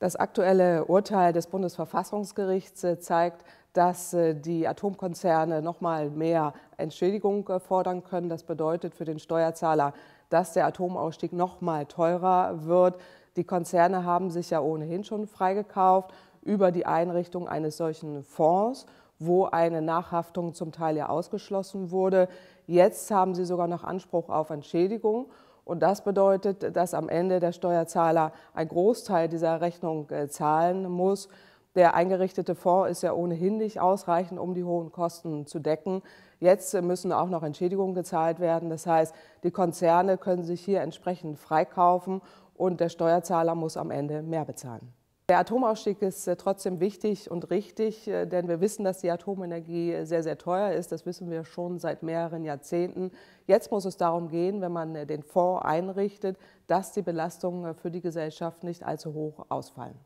Das aktuelle Urteil des Bundesverfassungsgerichts äh, zeigt, dass äh, die Atomkonzerne noch mal mehr Entschädigung äh, fordern können. Das bedeutet für den Steuerzahler, dass der Atomausstieg noch mal teurer wird. Die Konzerne haben sich ja ohnehin schon freigekauft über die Einrichtung eines solchen Fonds wo eine Nachhaftung zum Teil ja ausgeschlossen wurde. Jetzt haben sie sogar noch Anspruch auf Entschädigung. Und das bedeutet, dass am Ende der Steuerzahler einen Großteil dieser Rechnung äh, zahlen muss. Der eingerichtete Fonds ist ja ohnehin nicht ausreichend, um die hohen Kosten zu decken. Jetzt müssen auch noch Entschädigungen gezahlt werden. Das heißt, die Konzerne können sich hier entsprechend freikaufen und der Steuerzahler muss am Ende mehr bezahlen. Der Atomausstieg ist äh, trotzdem wichtig und richtig, äh, denn wir wissen, dass die Atomenergie äh, sehr, sehr teuer ist. Das wissen wir schon seit mehreren Jahrzehnten. Jetzt muss es darum gehen, wenn man den Fonds einrichtet, dass die Belastungen für die Gesellschaft nicht allzu hoch ausfallen.